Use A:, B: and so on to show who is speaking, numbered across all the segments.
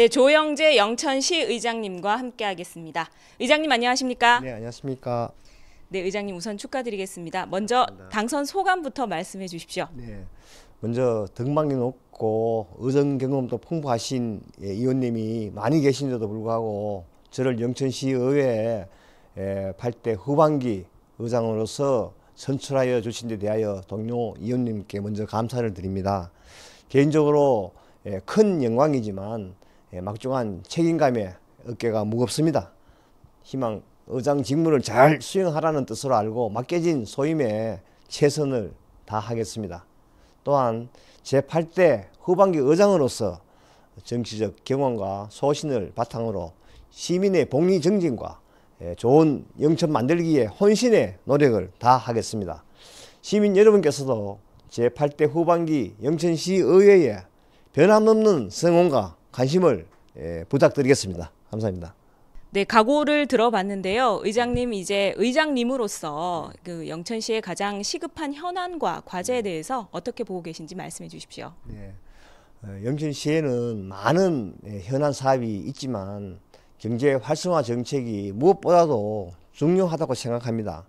A: 네, 조영재 영천시 의장님과 함께하겠습니다. 의장님 안녕하십니까? 네,
B: 안녕하십니까?
A: 네, 의장님 우선 축하드리겠습니다. 먼저 감사합니다. 당선 소감부터 말씀해 주십시오.
B: 네, 먼저 등망이 높고 의전 경험도 풍부하신 예, 의원님이 많이 계신데도 불구하고 저를 영천시 의회 8대 예, 후반기 의장으로서 선출하여 주신 데 대하여 동료 의원님께 먼저 감사를 드립니다. 개인적으로 예, 큰 영광이지만 예, 막중한 책임감에 어깨가 무겁습니다. 희망 의장 직무를 잘 수행하라는 뜻으로 알고 맡겨진 소임에 최선을 다하겠습니다. 또한 제8대 후반기 의장으로서 정치적 경험과 소신을 바탕으로 시민의 복리 정진과 예, 좋은 영천 만들기에 헌신의 노력을 다하겠습니다. 시민 여러분께서도 제8대 후반기 영천시의회에 변함없는 성원과 관심을 예, 부탁드리겠습니다. 감사합니다.
A: 네, 각오를 들어봤는데요. 의장님 이제 의장님으로서 그 영천시의 가장 시급한 현안과 과제에 네. 대해서 어떻게 보고 계신지 말씀해 주십시오.
B: 네. 어, 영천시에는 많은 예, 현안 사업이 있지만 경제 활성화 정책이 무엇보다도 중요하다고 생각합니다.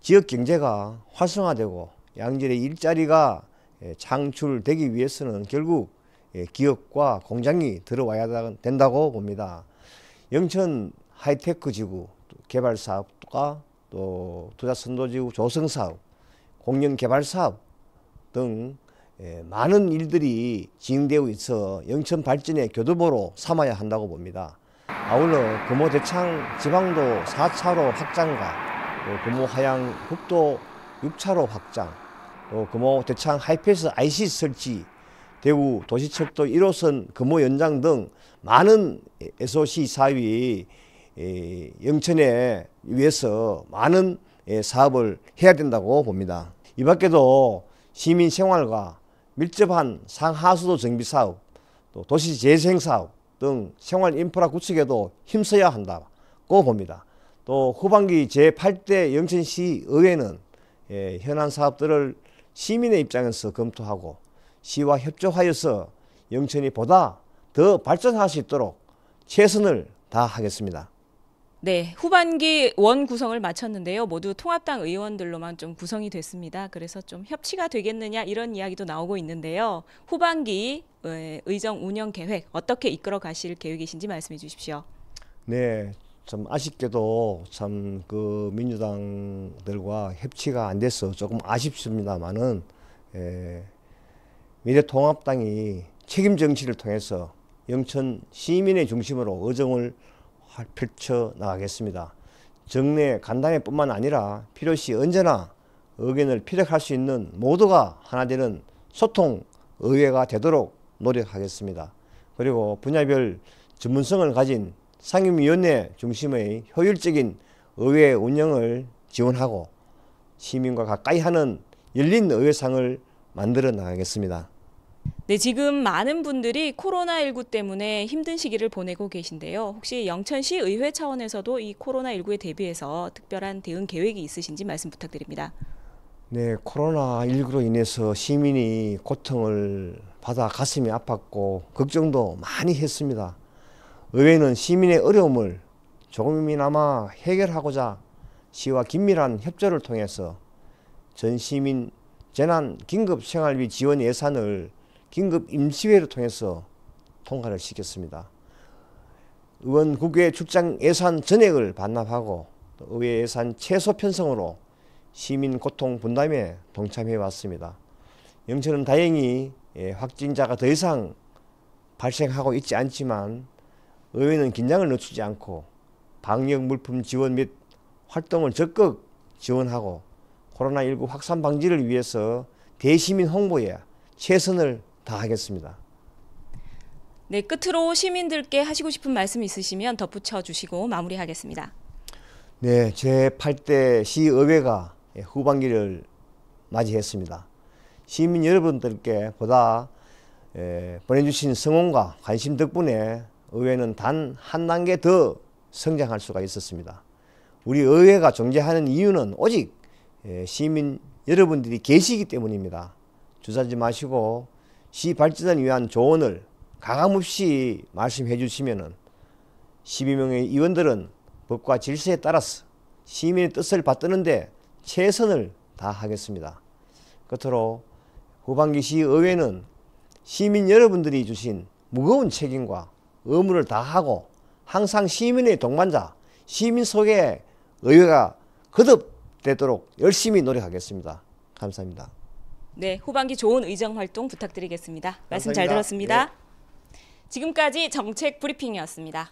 B: 지역 경제가 활성화되고 양질의 일자리가 예, 창출되기 위해서는 결국 예, 기업과 공장이 들어와야 된다고 봅니다. 영천 하이테크 지구 개발 사업과 또 투자 선도 지구 조성 사업, 공영 개발 사업 등 예, 많은 일들이 진행되고 있어 영천 발전의 교두보로 삼아야 한다고 봅니다. 아울러 금호 대창 지방도 4차로 확장과 금호 하양 국도 6차로 확장, 또 금호 대창 하이패스 IC 설치 대구 도시철도 1호선 근무 연장 등 많은 SOC 사업이 영천에 위해서 많은 사업을 해야 된다고 봅니다. 이 밖에도 시민 생활과 밀접한 상하수도 정비 사업, 또 도시 재생 사업 등 생활 인프라 구축에도 힘써야 한다고 봅니다. 또 후반기 제8대 영천시 의회는 현안 사업들을 시민의 입장에서 검토하고 시와 협조하여서 영천이 보다 더 발전할 수 있도록 최선을 다하겠습니다.
A: 네, 후반기 원 구성을 마쳤는데요. 모두 통합당 의원들로만 좀 구성이 됐습니다. 그래서 좀 협치가 되겠느냐 이런 이야기도 나오고 있는데요. 후반기 어, 의정 운영 계획 어떻게 이끌어 가실 계획이신지 말씀해 주십시오.
B: 네, 참 아쉽게도 참그 민주당들과 협치가 안 돼서 조금 아쉽습니다만은 예, 미래통합당이 책임 정치를 통해서 영천 시민의 중심으로 의정을 펼쳐 나가겠습니다. 정례 간담회뿐만 아니라 필요시 언제나 의견을 피력할 수 있는 모두가 하나 되는 소통 의회가 되도록 노력하겠습니다. 그리고 분야별 전문성을 가진 상임위원회 중심의 효율적인 의회 운영을 지원하고 시민과 가까이 하는 열린 의회상을 만들어 나가겠습니다.
A: 네, 지금 많은 분들이 코로나19 때문에 힘든 시기를 보내고 계신데요. 혹시 영천시 의회 차원에서도 이 코로나19에 대비해서 특별한 대응 계획이 있으신지 말씀 부탁드립니다.
B: 네, 코로나19로 인해서 시민이 고통을 받아 가슴이 아팠고 걱정도 많이 했습니다. 의회는 시민의 어려움을 조금이나마 해결하고자 시와 긴밀한 협조를 통해서 전 시민 재난 긴급 생활비 지원 예산을 긴급 임시회를 통해서 통과를 시켰습니다. 의원 국회 출장 예산 전액을 반납하고 의회 예산 최소 편성으로 시민 고통 분담에 동참해 왔습니다. 영천은 다행히 예, 확진자가 더 이상 발생하고 있지 않지만 의회는 긴장을 늦추지 않고 방역 물품 지원 및 활동을 적극 지원하고 코로나19 확산 방지를 위해서 대시민 홍보에 최선을 다 하겠습니다.
A: 네, 끝으로 시민들께 하시고 싶은 말씀 있으시면 덧붙여 주시고 마무리하겠습니다.
B: 네, 제8대 시의회가 후반기를 맞이했습니다. 시민 여러분들께 보다 보내주신 성원과 관심 덕분에 의회는 단 한 단계 더 성장할 수가 있었습니다. 우리 의회가 존재하는 이유는 오직 시민 여러분들이 계시기 때문입니다. 주저하지 마시고 시 발전을 위한 조언을 가감없이 말씀해 주시면은 12명의 의원들은 법과 질서에 따라서 시민의 뜻을 받드는데 최선을 다하겠습니다. 끝으로 후반기 시의회는 시민 여러분들이 주신 무거운 책임과 의무를 다하고 항상 시민의 동반자, 시민 속에 의회가 거듭되도록 열심히 노력하겠습니다. 감사합니다.
A: 네, 후반기 좋은 의정 활동 부탁드리겠습니다. 말씀 감사합니다. 잘 들었습니다. 네. 지금까지 정책 브리핑이었습니다.